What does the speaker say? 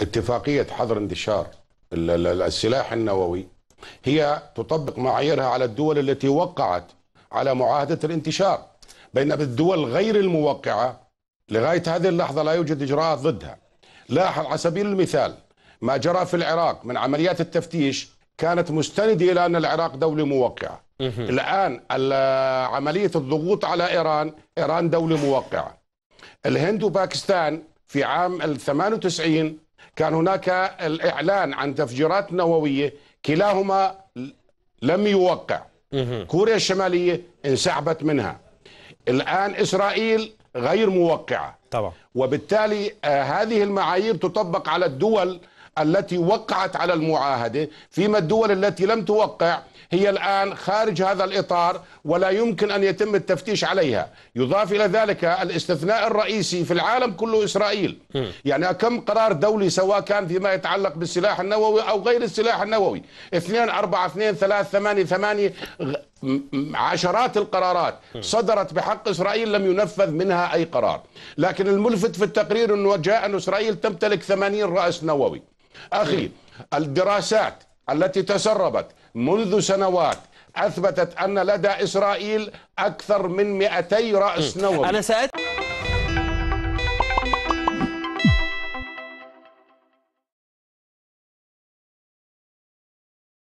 اتفاقية حظر اندشار السلاح النووي هي تطبق معاييرها على الدول التي وقعت على معاهدة الانتشار بينما الدول غير الموقعة لغاية هذه اللحظة لا يوجد إجراءات ضدها لاحظ على سبيل المثال ما جرى في العراق من عمليات التفتيش كانت مستندة إلى أن العراق دولة موقعة الآن عملية الضغوط على إيران إيران دولة موقعة الهند وباكستان في عام 98 كان هناك الإعلان عن تفجيرات نووية كلاهما لم يوقع كوريا الشمالية انسحبت منها الآن إسرائيل غير موقعة طبعا وبالتالي آه، هذه المعايير تطبق على الدول التي وقعت على المعاهدة فيما الدول التي لم توقع هي الآن خارج هذا الإطار ولا يمكن أن يتم التفتيش عليها يضاف إلى ذلك الاستثناء الرئيسي في العالم كله إسرائيل يعني كم قرار دولي سواء كان فيما يتعلق بالسلاح النووي أو غير السلاح النووي 2 4 2 3 8 8 عشرات القرارات صدرت بحق اسرائيل لم ينفذ منها اي قرار، لكن الملفت في التقرير انه جاء ان اسرائيل تمتلك 80 راس نووي. أخي إيه. الدراسات التي تسربت منذ سنوات أثبتت أن لدى إسرائيل أكثر من 200 رأس إيه. نووي أنا سأت...